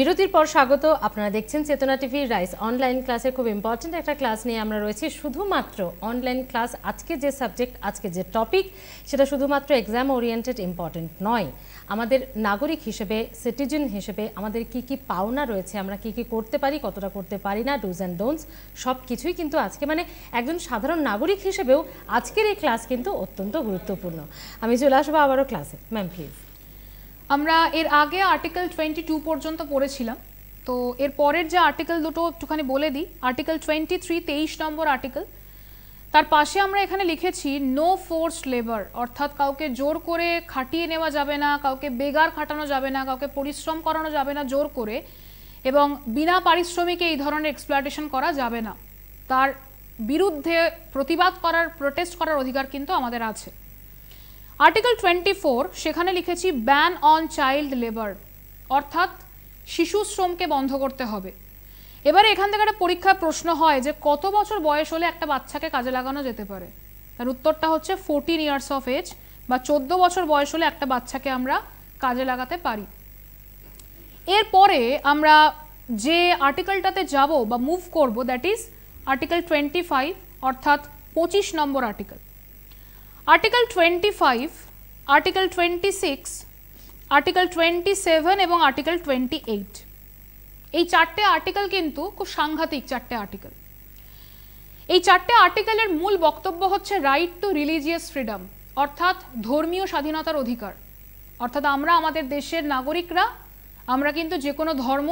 বিরতির পর স্বাগত আপনারা দেখছেন চেতনা টিভি রাইস অনলাইন ক্লাসের খুব ইম্পর্ট্যান্ট একটা ক্লাস নিয়ে আমরা রয়েছি শুধুমাত্র অনলাইন ক্লাস আজকে যে সাবজেক্ট আজকে যে টপিক সেটা শুধুমাত্র এক্সাম ওরিয়েন্টেড ইম্পর্টেন্ট নয় আমাদের নাগরিক হিসেবে সিটিজেন হিসেবে আমাদের কি কি পাওনা রয়েছে আমরা কি কি করতে পারি কতটা করতে পারি না ডুজ অ্যান্ড ডোনস সব কিছুই কিন্তু আজকে মানে একজন সাধারণ নাগরিক হিসেবেও আজকের এই ক্লাস কিন্তু অত্যন্ত গুরুত্বপূর্ণ আমি চলে আসবো আবারও ক্লাসে ম্যাম প্লিজ আমরা এর আগে আর্টিকেল টোয়েন্টি টু পর্যন্ত পড়েছিলাম তো এর পরের যে আর্টিকেল দুটো একটুখানি বলে দিই আর্টিকেল টোয়েন্টি থ্রি তেইশ নম্বর আর্টিকেল তার পাশে আমরা এখানে লিখেছি নো ফোর্স লেবার অর্থাৎ কাউকে জোর করে খাটিয়ে নেওয়া যাবে না কাউকে বেগার খাটানো যাবে না কাউকে পরিশ্রম করানো যাবে না জোর করে এবং বিনা পারিশ্রমিকে এই ধরনের এক্সপ্লয়টেশন করা যাবে না তার বিরুদ্ধে প্রতিবাদ করার প্রোটেস্ট করার অধিকার কিন্তু আমাদের আছে আর্টিকেল টোয়েন্টি ফোর সেখানে লিখেছি ব্যান অন চাইল্ড লেবার অর্থাৎ শিশু শ্রমকে বন্ধ করতে হবে এবারে এখান থেকে একটা পরীক্ষার প্রশ্ন হয় যে কত বছর বয়স হলে একটা বাচ্চাকে কাজে লাগানো যেতে পারে তার উত্তরটা হচ্ছে ফোরটিন ইয়ার্স অফ এজ বা চোদ্দ বছর বয়স হলে একটা বাচ্চাকে আমরা কাজে লাগাতে পারি এরপরে আমরা যে আর্টিকেলটাতে যাব বা মুভ করব that is article twenty five অর্থাৎ পঁচিশ number article article twenty five article twenty six article twenty seven এবং আর্টিকেল টোয়েন্টি এইট এই চারটে আর্টিকেল কিন্তু খুব সাংঘাতিক চারটে আর্টিকেল এই চারটে আর্টিকেলের মূল বক্তব্য হচ্ছে রাইট টু রিলিজিয়াস ফ্রিডম অর্থাৎ ধর্মীয় স্বাধীনতার অধিকার অর্থাৎ আমরা আমাদের দেশের নাগরিকরা আমরা কিন্তু যে কোনো ধর্ম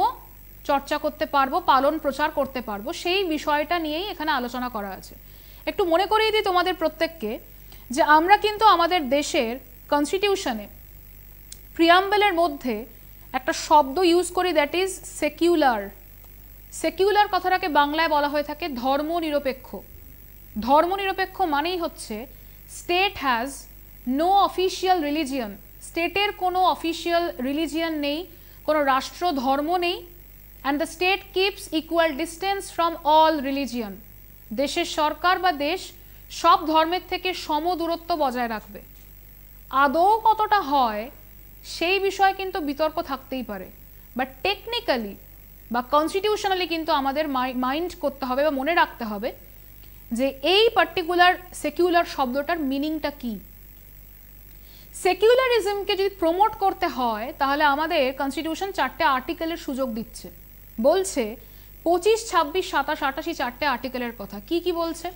চর্চা করতে পারবো পালন প্রচার করতে পারবো সেই বিষয়টা নিয়েই এখানে আলোচনা করা আছে একটু মনে করিয়ে দিই তোমাদের প্রত্যেককে যে আমরা কিন্তু আমাদের দেশের কনস্টিটিউশনে প্রিয়াম্বেলের মধ্যে একটা শব্দ ইউজ করি দ্যাট ইজ সেকিউলার সেকিউলার কথাটাকে বাংলায় বলা হয়ে থাকে ধর্মনিরপেক্ষ ধর্মনিরপেক্ষ মানেই হচ্ছে state has no official religion স্টেটের কোনো অফিসিয়াল রিলিজিয়ান নেই কোনো রাষ্ট্র ধর্ম নেই and the state keeps equal distance from all religion দেশের সরকার বা দেশ সব ধর্মের থেকে সম দূরত্ব বজায় রাখবে আদৌ কতটা হয় সেই বিষয়ে কিন্তু বিতর্ক থাকতেই পারে বাট টেকনিক্যালি বা কনস্টিটিউশনালি কিন্তু আমাদের মাইন্ড করতে হবে বা মনে রাখতে হবে যে এই পার্টিকুলার সেকিউলার শব্দটার মিনিংটা কি সেকিউলারিজমকে যদি প্রমোট করতে হয় তাহলে আমাদের কনস্টিটিউশন চারটে আর্টিকেলের সুযোগ দিচ্ছে বলছে পঁচিশ ছাব্বিশ সাতাশ আটাশি চারটে আর্টিকেলের কথা কি কি বলছে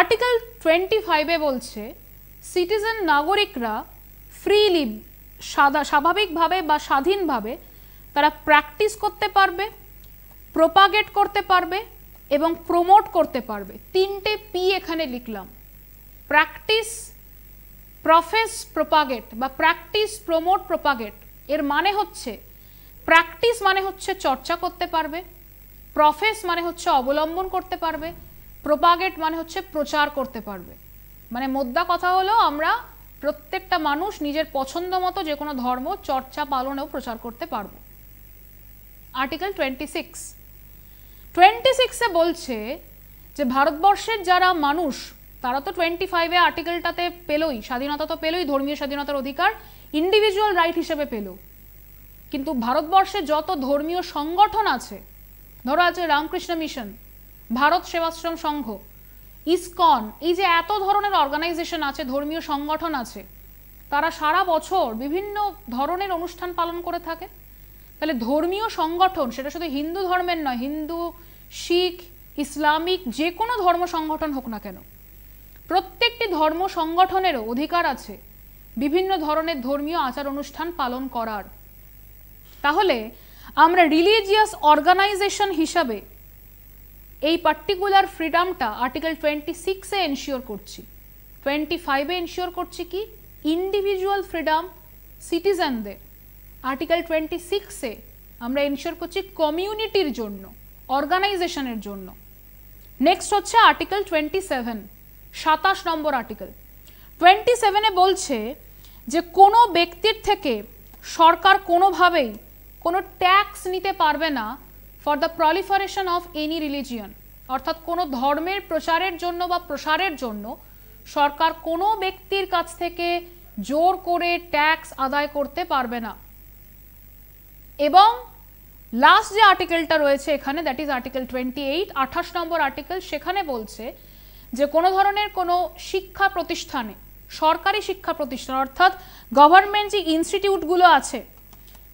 আর্টিকেল টোয়েন্টি ফাইভে বলছে সিটিজেন নাগরিকরা ফ্রিলি সাদা স্বাভাবিকভাবে বা স্বাধীনভাবে তারা প্র্যাকটিস করতে পারবে প্রোপাগেট করতে পারবে এবং প্রমোট করতে পারবে তিনটে পি এখানে লিখলাম প্র্যাকটিস প্রফেস প্রোপাগেট বা প্র্যাকটিস প্রমোট প্রোপাগেট এর মানে হচ্ছে প্র্যাকটিস মানে হচ্ছে চর্চা করতে পারবে প্রফেস মানে হচ্ছে অবলম্বন করতে পারবে প্রোপাগেট মানে হচ্ছে প্রচার করতে পারবে মানে মোদ্দা কথা হলো আমরা প্রত্যেকটা মানুষ নিজের পছন্দ মতো যে কোনো ধর্ম চর্চা পালনেও প্রচার করতে পারব আর্টিকেল টোয়েন্টি সিক্স টোয়েন্টি সিক্সে বলছে যে ভারতবর্ষের যারা মানুষ তারা তো টোয়েন্টি ফাইভে আর্টিকেলটাতে পেলই স্বাধীনতা তো পেলই ধর্মীয় স্বাধীনতার অধিকার ইন্ডিভিজুয়াল রাইট হিসেবে পেল কিন্তু ভারতবর্ষে যত ধর্মীয় সংগঠন আছে ধরো আছে রামকৃষ্ণ মিশন ভারত সেবাশ্রম সংঘ ইসকন এই যে এত ধরনের অর্গানাইজেশন আছে ধর্মীয় সংগঠন আছে তারা সারা বছর বিভিন্ন ধরনের অনুষ্ঠান পালন করে থাকে তাহলে ধর্মীয় সংগঠন সেটা শুধু হিন্দু ধর্মের নয় হিন্দু শিখ ইসলামিক যে কোনো ধর্ম সংগঠন হোক না কেন প্রত্যেকটি ধর্ম সংগঠনেরও অধিকার আছে বিভিন্ন ধরনের ধর্মীয় আচার অনুষ্ঠান পালন করার তাহলে আমরা রিলিজিয়াস অর্গানাইজেশন হিসাবে এই পার্টিকুলার ফ্রিডমটা আর্টিকেল টোয়েন্টি সিক্সে এনশিওর করছি টোয়েন্টি ফাইভে এনশিওর করছি কি ইন্ডিভিজুয়াল ফ্রিডম সিটিজেনদের আর্টিকেল টোয়েন্টি সিক্সে আমরা এনশিওর করছি কমিউনিটির জন্য অর্গানাইজেশনের জন্য নেক্সট হচ্ছে আর্টিকেল টোয়েন্টি সেভেন সাতাশ নম্বর আর্টিকেল টোয়েন্টি সেভেনে বলছে যে কোনো ব্যক্তির থেকে সরকার কোনোভাবেই কোনো ট্যাক্স নিতে পারবে না for the proliferation of any religion অর্থাৎ কোনো ধর্মের প্রচারের জন্য বা প্রসারের জন্য সরকার কোনো ব্যক্তির কাছ থেকে জোর করে ট্যাক্স আদায় করতে পারবে না এবং লাস্ট যে আর্টিকেলটা রয়েছে এখানে that is article twenty eight আঠাশ নম্বর আর্টিকেল সেখানে বলছে যে কোনো ধরনের কোনো শিক্ষা প্রতিষ্ঠানে সরকারি শিক্ষা প্রতিষ্ঠান অর্থাৎ গভর্নমেন্ট যে ইনস্টিটিউটগুলো আছে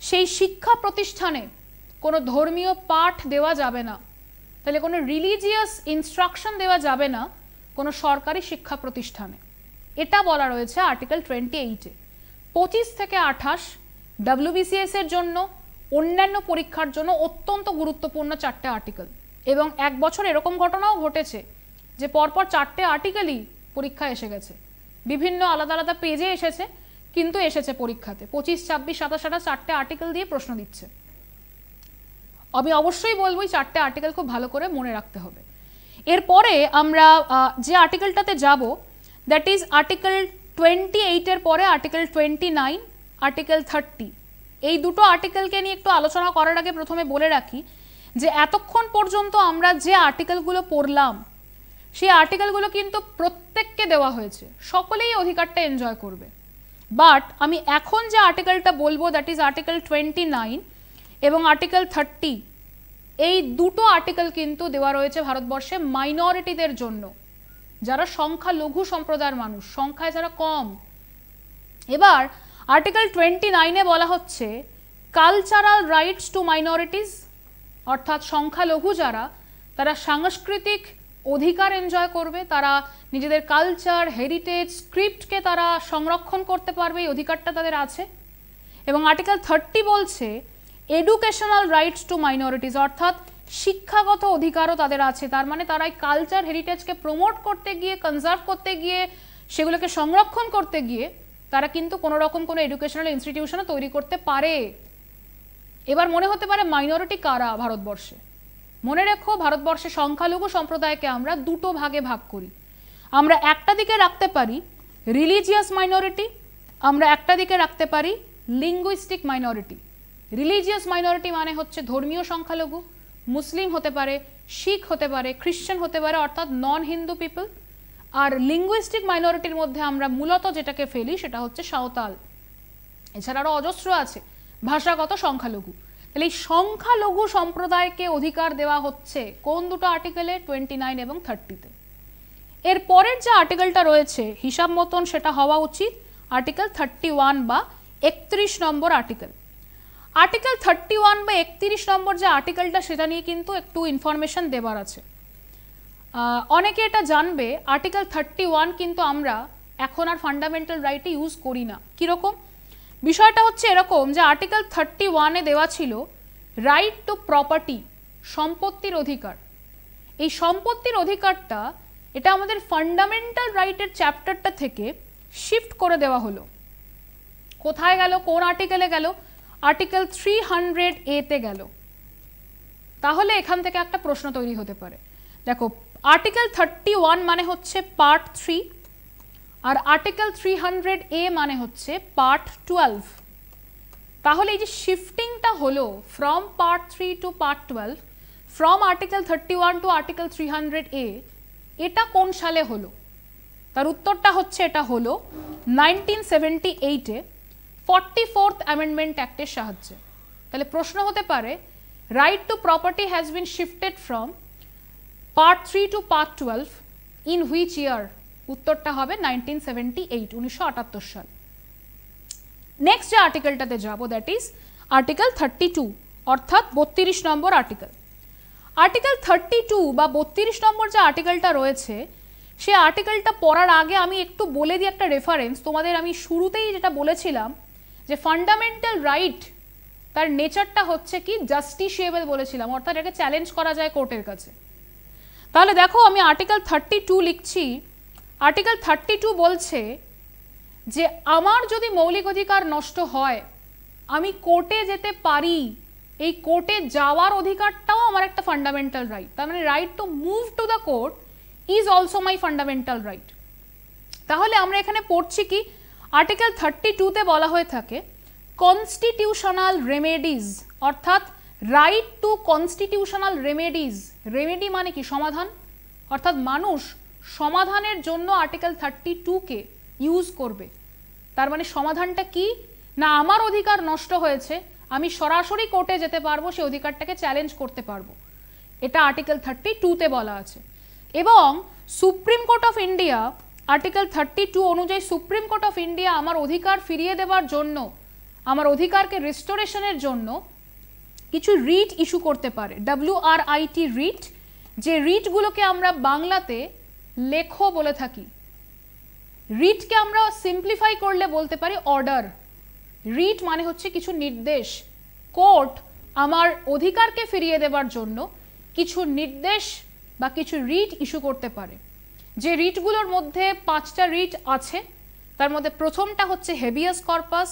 সেই শিক্ষা প্রতিষ্ঠানে কোনো ধর্মীয় পাঠ দেওয়া যাবে না তাহলে কোনো রিলিজিয়াস ইনস্ট্রাকশন দেওয়া যাবে না কোনো সরকারি শিক্ষা প্রতিষ্ঠানে এটা বলা রয়েছে আর্টিকেল টোয়েন্টি এইটে পঁচিশ থেকে আঠাশ ডাব্লিউবিসিএস জন্য অন্যান্য পরীক্ষার জন্য অত্যন্ত গুরুত্বপূর্ণ চারটে আর্টিকেল এবং এক বছর এরকম ঘটনাও ঘটেছে যে পরপর চারটে আর্টিকেলই পরীক্ষা এসে গেছে বিভিন্ন আলাদা আলাদা পেজে এসেছে কিন্তু এসেছে পরীক্ষাতে পঁচিশ ছাব্বিশ সাতাশ আঠাশ চারটে আর্টিকেল দিয়ে প্রশ্ন দিচ্ছে আমি অবশ্যই বলবো চারটে আর্টিকেল খুব ভালো করে মনে রাখতে হবে এরপরে আমরা যে আর্টিকেলটাতে যাব দ্যাট ইজ আর্টিকেল টোয়েন্টি এইটের পরে article twenty nine article thirty এই দুটো আর্টিকেলকে নিয়ে একটু আলোচনা করার আগে প্রথমে বলে রাখি যে এতক্ষণ পর্যন্ত আমরা যে আর্টিকেলগুলো পড়লাম সেই আর্টিকেলগুলো কিন্তু প্রত্যেককে দেওয়া হয়েছে সকলেই অধিকারটা এনজয় করবে বাট আমি এখন যে আর্টিকেলটা বলবো that is article twenty nine এবং আর্টিকেল থার্টি এই দুটো আর্টিকেল কিন্তু দেওয়া রয়েছে ভারতবর্ষে মাইনরিটিদের জন্য যারা সংখ্যা লঘু সম্প্রদায়ের মানুষ সংখ্যায় যারা কম এবার আর্টিকেল টোয়েন্টি নাইনে বলা হচ্ছে কালচারাল রাইটস টু মাইনরিটিস অর্থাৎ সংখ্যালঘু যারা তারা সাংস্কৃতিক অধিকার এনজয় করবে তারা নিজেদের কালচার হেরিটেজ স্ক্রিপ্টকে তারা সংরক্ষণ করতে পারবে এই অধিকারটা তাদের আছে এবং আর্টিকেল থার্টি বলছে এডুকেশনাল রাইটস টু মাইনরিটিস অর্থাৎ শিক্ষাগত অধিকারও তাদের আছে তার মানে তারা এই কালচার হেরিটেজকে প্রমোট করতে গিয়ে কনজার্ভ করতে গিয়ে সেগুলোকে সংরক্ষণ করতে গিয়ে তারা কিন্তু কোনো রকম কোনো এডুকেশনাল ইনস্টিটিউশনও তৈরি করতে পারে এবার মনে হতে পারে মাইনরিটি কারা ভারতবর্ষে মনে রেখো ভারতবর্ষে সংখ্যালঘু সম্প্রদায়কে আমরা দুটো ভাগে ভাগ করি আমরা একটা দিকে রাখতে পারি রিলিজিয়াস মাইনরিটি আমরা একটা দিকে রাখতে পারি লিঙ্গুইস্টিক মাইনরিটি রিলিজিয়াস মাইনরিটি মানে হচ্ছে ধর্মীয় সংখ্যালঘু মুসলিম হতে পারে শিখ হতে পারে খ্রিশ্চান হতে পারে অর্থাৎ নন হিন্দু পিপল আর লিঙ্গুইস্টিক মাইনরিটির মধ্যে আমরা মূলত যেটাকে ফেলি সেটা হচ্ছে সাঁওতাল এছাড়া আরও অজস্র আছে ভাষাগত সংখ্যালঘু তাহলে এই সংখ্যালঘু সম্প্রদায়কে অধিকার দেওয়া হচ্ছে কোন দুটো আর্টিকেলে টোয়েন্টি নাইন এবং থার্টিতে এর পরের যে আর্টিকেলটা রয়েছে হিসাব মতন সেটা হওয়া উচিত আর্টিকেল থার্টি ওয়ান বা একত্রিশ নম্বর আর্টিকেল আর্টিকেল থার্টি ওয়ান বা একত্রিশ নম্বর যে আর্টিকেলটা সেটা নিয়ে কিন্তু একটু ইনফরমেশান দেবার আছে অনেকে এটা জানবে আর্টিকেল থার্টি ওয়ান কিন্তু আমরা এখন আর ফান্ডামেন্টাল রাইটে ইউজ করি না কীরকম বিষয়টা হচ্ছে এরকম যে আর্টিকেল থার্টি ওয়ানে দেওয়া ছিল রাইট টু প্রপার্টি সম্পত্তির অধিকার এই সম্পত্তির অধিকারটা এটা আমাদের ফান্ডামেন্টাল রাইটের চ্যাপ্টারটা থেকে শিফট করে দেওয়া হলো কোথায় গেল কোন আর্টিকেলে গেল আর্টিকেল থ্রি হান্ড্রেড এতে গেল তাহলে এখান থেকে একটা প্রশ্ন তৈরি হতে পারে দেখো আর্টিকেল থার্টি ওয়ান মানে হচ্ছে পার্ট থ্রি আর আর্টিকেল থ্রি হান্ড্রেড এ মানে হচ্ছে পার্ট টুয়েলভ তাহলে এই যে শিফটিংটা হলো from part three to part twelve from article thirty one to article three hundred A এটা কোন সালে হলো তার উত্তরটা হচ্ছে এটা হলো নাইনটিন সেভেন্টি এইটে ফর্টি ফোর্থ অ্যামেন্ডমেন্ট অ্যাক্টের সাহায্যে তাহলে প্রশ্ন হতে পারে right to property has been shifted from part three to part twelve in which year উত্তরটা হবে নাইনটিন সেভেন্টি এইট উনিশশো আটাত্তর সাল নেক্সট যে আর্টিকেলটাতে যাবো that is article thirty two অর্থাৎ বত্রিশ নম্বর আর্টিকেল আর্টিকেল থার্টি টু বা বত্রিশ নম্বর যে আর্টিকেলটা রয়েছে সে আর্টিকেলটা পড়ার আগে আমি একটু বলে দিই একটা রেফারেন্স তোমাদের আমি শুরুতেই যেটা বলেছিলাম যে ফান্ডামেন্টাল রাইট তার নেচারটা হচ্ছে কি জাস্টিসিয়েবল বলেছিলাম অর্থাৎ এটাকে চ্যালেঞ্জ করা যায় কোর্টের কাছে তাহলে দেখো আমি আর্টিকেল থার্টি টু লিখছি আর্টিকেল থার্টি টু বলছে যে আমার যদি মৌলিক অধিকার নষ্ট হয় আমি কোর্টে যেতে পারি এই কোর্টে যাওয়ার অধিকারটাও আমার একটা ফান্ডামেন্টাল রাইট তার মানে right to move to the court is also my fundamental right তাহলে আমরা এখানে পড়ছি কি আর্টিকেল থার্টি টুতে বলা হয়ে থাকে কনস্টিটিউশনাল রেমেডিজ অর্থাৎ right to constitutional remedies remedy মানে কি সমাধান অর্থাৎ মানুষ সমাধানের জন্য আর্টিকেল থার্টি টুকে ইউজ করবে তার মানে সমাধানটা কি না আমার অধিকার নষ্ট হয়েছে আমি সরাসরি কোর্টে যেতে পারবো সেই অধিকারটাকে চ্যালেঞ্জ করতে পারবো এটা আর্টিকেল থার্টি টুতে বলা আছে এবং supreme court of India article thirty two অনুযায়ী সুপ্রিম কোর্ট অফ ইন্ডিয়া আমার অধিকার ফিরিয়ে দেওয়ার জন্য আমার অধিকারকে রেস্টোরেশনের জন্য কিছু রিট ইস্যু করতে পারে ডাব্লিউ আর আইটি রিট যে রিটগুলোকে আমরা বাংলাতে লেখো বলে থাকি রিটকে আমরা সিম্পলিফাই করলে বলতে পারি অর্ডার রিট মানে হচ্ছে কিছু নির্দেশ কোর্ট আমার অধিকারকে ফিরিয়ে দেওয়ার জন্য কিছু নির্দেশ বা কিছু রিট ইস্যু করতে পারে যে রিটগুলোর মধ্যে পাঁচটা রিট আছে তার মধ্যে প্রথমটা হচ্ছে হেভিয়াস কর্পাস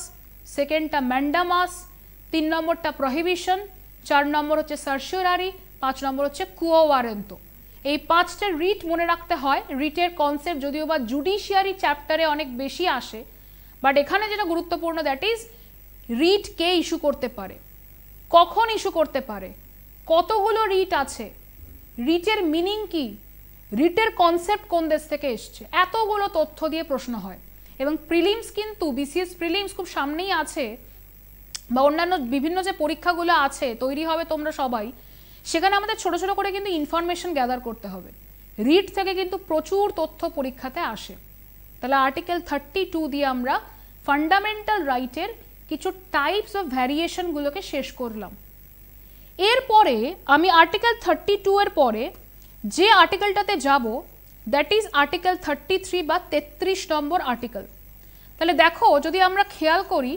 সেকেন্ডটা ম্যান্ডামাস তিন নম্বরটা প্রহিবিশন চার নম্বর হচ্ছে সার্সিওরারি পাঁচ নম্বর হচ্ছে কুয়োওয়ারেন্ত এই পাঁচটা রিট মনে রাখতে হয় রিটের কনসেপ্ট যদিও বা জুডিশিয়ারি চ্যাপ্টারে অনেক বেশি আসে বাট এখানে যেটা গুরুত্বপূর্ণ দ্যাট ইজ রিট কে ইস্যু করতে পারে কখন ইস্যু করতে পারে কতগুলো রিট আছে রিটের মিনিং কী রিটের কনসেপ্ট কোন দেশ থেকে এসছে এতগুলো তথ্য দিয়ে প্রশ্ন হয় এবং প্রিলিমস কিন্তু বিসিএস প্রিলিমস খুব সামনেই আছে বা অন্যান্য বিভিন্ন যে পরীক্ষাগুলো আছে তৈরি হবে তোমরা সবাই সেখানে আমাদের ছোট ছোট করে কিন্তু ইনফরমেশন গ্যাদার করতে হবে রিট থেকে কিন্তু প্রচুর তথ্য পরীক্ষাতে আসে তাহলে আর্টিকেল থার্টি টু দিয়ে আমরা ফান্ডামেন্টাল রাইটের কিছু টাইপস অফ ভ্যারিয়েশনগুলোকে শেষ করলাম এরপরে আমি আর্টিকেল থার্টি টু এর পরে যে আর্টিকেলটাতে যাব that is article thirty three বা তেত্রিশ নম্বর আর্টিকেল তাহলে দেখো যদি আমরা খেয়াল করি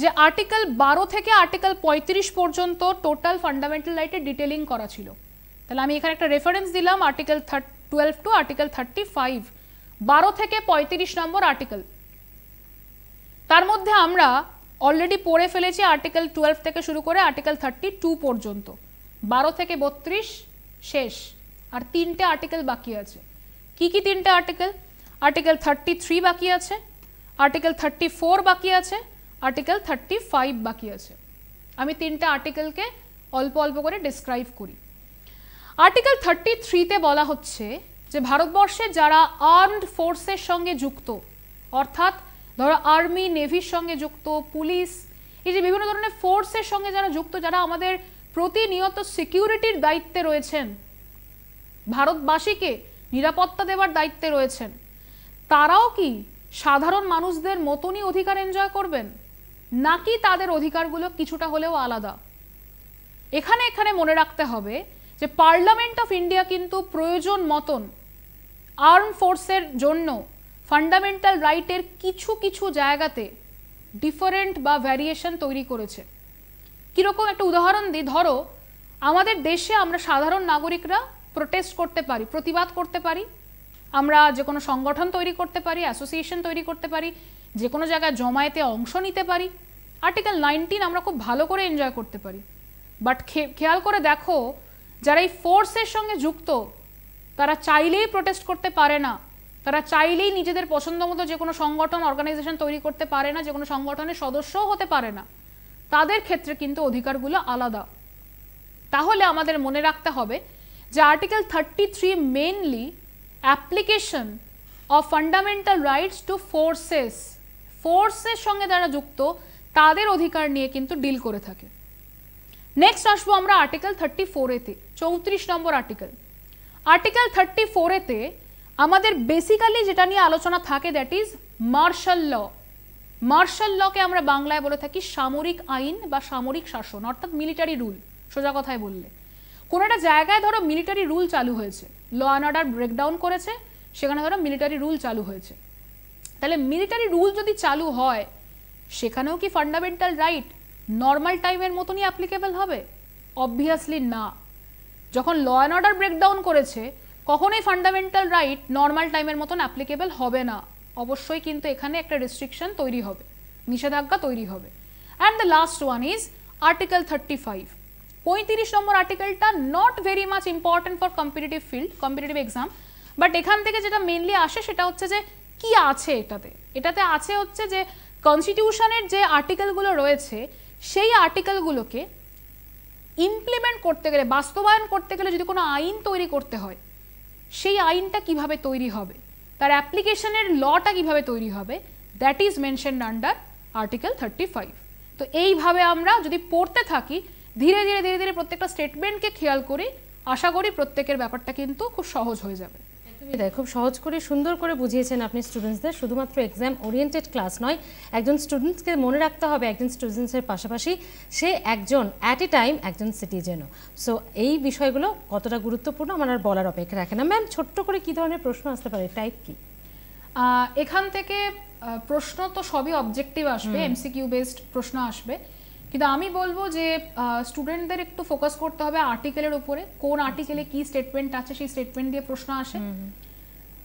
যে আর্টিকেল বারো থেকে আর্টিকেল পঁয়ত্রিশ পর্যন্ত টোটাল ফান্ডামেন্টাল রাইটে ডিটেলিং করা ছিল তাহলে আমি এখানে একটা রেফারেন্স দিলাম article thirty twelve to article thirty five বারো থেকে পঁয়ত্রিশ নম্বর আর্টিকেল তার মধ্যে আমরা অলরেডি পড়ে ফেলেছি আর্টিকেল টুয়েলভ থেকে শুরু করে আর্টিকেল থার্টি টু পর্যন্ত বারো থেকে বত্রিশ শেষ আর তিনটে আর্টিকেল বাকি আছে কি কি তিনটে আর্টিকেল আর্টিকেল থার্টি থ্রি বাকি আছে আর্টিকেল থার্টি ফোর বাকি আছে আর্টিকেল থার্টি ফাইভ বাকি আছে আমি তিনটে আর্টিকেলকে অল্প অল্প করে ডিসক্রাইব করি আর্টিকেল থার্টি থ্রিতে বলা হচ্ছে যে ভারতবর্ষে যারা আর্মড ফোর্সের সঙ্গে যুক্ত অর্থাৎ ধরো আর্মি নেভির সঙ্গে যুক্ত পুলিশ এই যে বিভিন্ন ধরনের ফোর্সের সঙ্গে যারা যুক্ত যারা আমাদের প্রতিনিয়ত সিকিউরিটির দায়িত্বে রয়েছেন ভারতবাসীকে নিরাপত্তা দেওয়ার দায়িত্বে রয়েছেন তারাও কি সাধারণ মানুষদের মতনই অধিকার এনজয় করবেন নাকি তাদের অধিকারগুলো কিছুটা হলেও আলাদা এখানে এখানে মনে রাখতে হবে যে পার্লামেন্ট অফ ইন্ডিয়া কিন্তু প্রয়োজন মতন আর্ম ফোর্সের জন্য ফান্ডামেন্টাল রাইটের কিছু কিছু জায়গাতে ডিফারেন্ট বা ভ্যারিয়েশন তৈরি করেছে কীরকম একটা উদাহরণ দিই ধরো আমাদের দেশে আমরা সাধারণ নাগরিকরা প্রোটেস্ট করতে পারি প্রতিবাদ করতে পারি আমরা যে কোনো সংগঠন তৈরি করতে পারি অ্যাসোসিয়েশন তৈরি করতে পারি যে কোনো জায়গায় জমায়েতে অংশ নিতে পারি আর্টিকেল নাইনটিন আমরা খুব ভালো করে এনজয় করতে পারি বাট খেয়াল করে দেখো যারা এই ফোর্সের সঙ্গে যুক্ত তারা চাইলেই প্রোটেস্ট করতে পারে না তারা চাইলেই নিজেদের পছন্দ মতো যে কোনো সংগঠন অর্গানাইজেশন তৈরি করতে পারে না যে কোনো সংগঠনের সদস্যও হতে পারে না তাদের ক্ষেত্রে কিন্তু অধিকারগুলো আলাদা তাহলে আমাদের মনে রাখতে হবে যে article 33 mainly application of fundamental rights to forces ফোর্সের সঙ্গে যারা যুক্ত তাদের অধিকার নিয়ে কিন্তু ডিল করে থাকে নেক্সট আসবো আমরা আর্টিকেল থার্টি ফোরেতে চৌত্রিশ নম্বর আর্টিকেল আর্টিকেল থার্টি ফোরেতে আমাদের বেসিক্যালি যেটা নিয়ে আলোচনা থাকে that is martial law martial লকে আমরা বাংলায় বলে থাকি সামরিক আইন বা সামরিক শাসন অর্থাৎ মিলিটারি রুল সোজা কথায় বললে কোনো একটা জায়গায় ধরো মিলিটারি রুল চালু হয়েছে ল অ্যান্ড অর্ডার ব্রেকডাউন করেছে সেখানে ধরো মিলিটারি রুল চালু হয়েছে তাহলে মিলিটারি রুল যদি চালু হয় সেখানেও কি ফান্ডামেন্টাল রাইট নর্মাল টাইমের মতনই অ্যাপ্লিকেবল হবে অবভিয়াসলি না যখন ল অ্যান্ড অর্ডার ব্রেকডাউন করেছে কখনোই ফান্ডামেন্টাল রাইট নর্মাল টাইমের মতন অ্যাপ্লিকেবল হবে না অবশ্যই কিন্তু এখানে একটা রেস্ট্রিকশন তৈরি হবে নিষেধাজ্ঞা তৈরি হবে and the last one is article thirty five পঁয়ত্রিশ নম্বর আর্টিকেলটা not very much important for competitive field competitive exam but এখান থেকে যেটা মেনলি আসে সেটা হচ্ছে যে কি আছে এটাতে এটাতে আছে হচ্ছে যে কনস্টিটিউশনের যে আর্টিকেলগুলো রয়েছে সেই আর্টিকেলগুলোকে ইমপ্লিমেন্ট করতে গেলে বাস্তবায়ন করতে গেলে যদি কোনো আইন তৈরি করতে হয় সেই আইনটা কিভাবে তৈরি হবে তার অ্যাপ্লিকেশনের লটা কিভাবে তৈরি হবে that is mention under article thirty five তো এইভাবে আমরা যদি পড়তে থাকি ধীরে ধীরে ধীরে ধীরে প্রত্যেকটা স্টেটমেন্টকে খেয়াল করি আশা করি প্রত্যেকের ব্যাপারটা কিন্তু খুব সহজ হয়ে যাবে খুব সহজ করে সুন্দর করে বুঝিয়েছেন আপনি স্টুডেন্টসদের শুধুমাত্র এক্সাম ওরিয়েন্টেড ক্লাস নয় একজন স্টুডেন্টসকে মনে রাখতে হবে একজন স্টুডেন্টসের পাশাপাশি সে একজন অ্যাট এ টাইম একজন সিটিজেনও সো এই বিষয়গুলো কতটা গুরুত্বপূর্ণ আমার আর বলার অপেক্ষা রাখে না ম্যাম ছোট্ট করে কী ধরনের প্রশ্ন আসতে পারে টাইপ কি এখান থেকে প্রশ্ন তো সবই অবজেক্টিভ আসবে এমসি কিউ বেসড প্রশ্ন আসবে কিন্তু আমি বলবো যে স্টুডেন্টদের একটু ফোকাস করতে হবে আর্টিকেলের উপরে কোন আর্টিকেলে কি স্টেটমেন্ট আছে সেই স্টেটমেন্ট দিয়ে প্রশ্ন আসে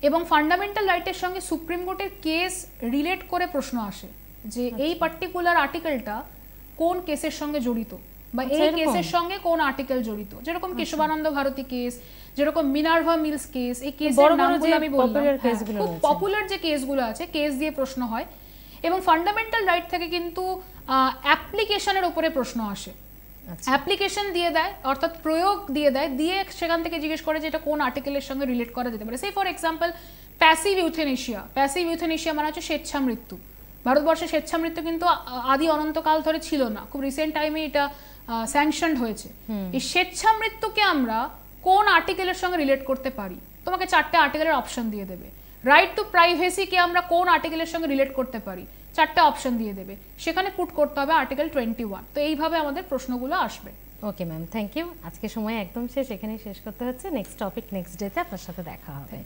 এবং ফান্ডামেন্টাল রাইটের সঙ্গে সুপ্রিম কোর্টের কেস রিলেট করে প্রশ্ন আসে যে আচ্ছা। এই পার্টিকুলার আর্টিকেলটা কোন কেসের সঙ্গে জড়িত বা আচ্ছা, এই কেসের সঙ্গে কোন আর্টিকেল জড়িত যেরকম আচ্ছা। কেশবানন্দ ভারতী কেস যেরকম মিনার্ভা মিলস কেস এই কেসের নামগুলো আমি বললাম হ্যাঁ, খুব পপুলার যে কেসগুলো আছে কেস দিয়ে প্রশ্ন হয় এবং ফান্ডামেন্টাল রাইট থেকে কিন্তু অ্যাপ্লিকেশনের উপরে প্রশ্ন আসে অ্যাপ্লিকেশন আচ্ছা। দিয়ে দেয় অর্থাৎ প্রয়োগ দিয়ে দেয় দিয়ে সেখান থেকে জিজ্ঞেস করে যে এটা কোন আর্টিকেলের সঙ্গে রিলেট করা যেতে পারে সেই for example passive euthanasia passive euthanasia মানে হচ্ছে স্বেচ্ছা মৃত্যু ভারতবর্ষে স্বেচ্ছা মৃত্যু কিন্তু আদি অনন্তকাল ধরে ছিল না খুব রিসেন্ট টাইমে এটা স্যাংশনড হয়েছে এই স্বেচ্ছা মৃত্যুকে আমরা কোন আর্টিকেলের সঙ্গে রিলেট করতে পারি তোমাকে চারটে আর্টিকেলের অপশন দিয়ে দেবে রাইট টু প্রাইভেসিকে আমরা কোন আর্টিকেলের সঙ্গে রিলেট করতে পারি চারটে অপশন দিয়ে দেবে সেখানে পুট করতে হবে আর্টিকেল টোয়েন্টি তো এইভাবে আমাদের প্রশ্নগুলো আসবে ওকে ম্যাম থ্যাংক ইউ আজকে সময় একদম শেষ এখানেই শেষ করতে হচ্ছে নেক্সট টপিক নেক্সট ডেতে আপনার সাথে দেখা হবে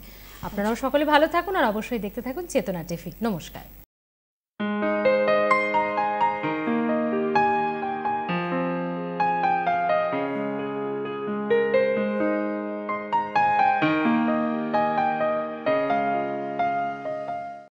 আপনারাও সকলে ভালো থাকুন আর অবশ্যই দেখতে থাকুন চেতনা টিফিক নমস্কার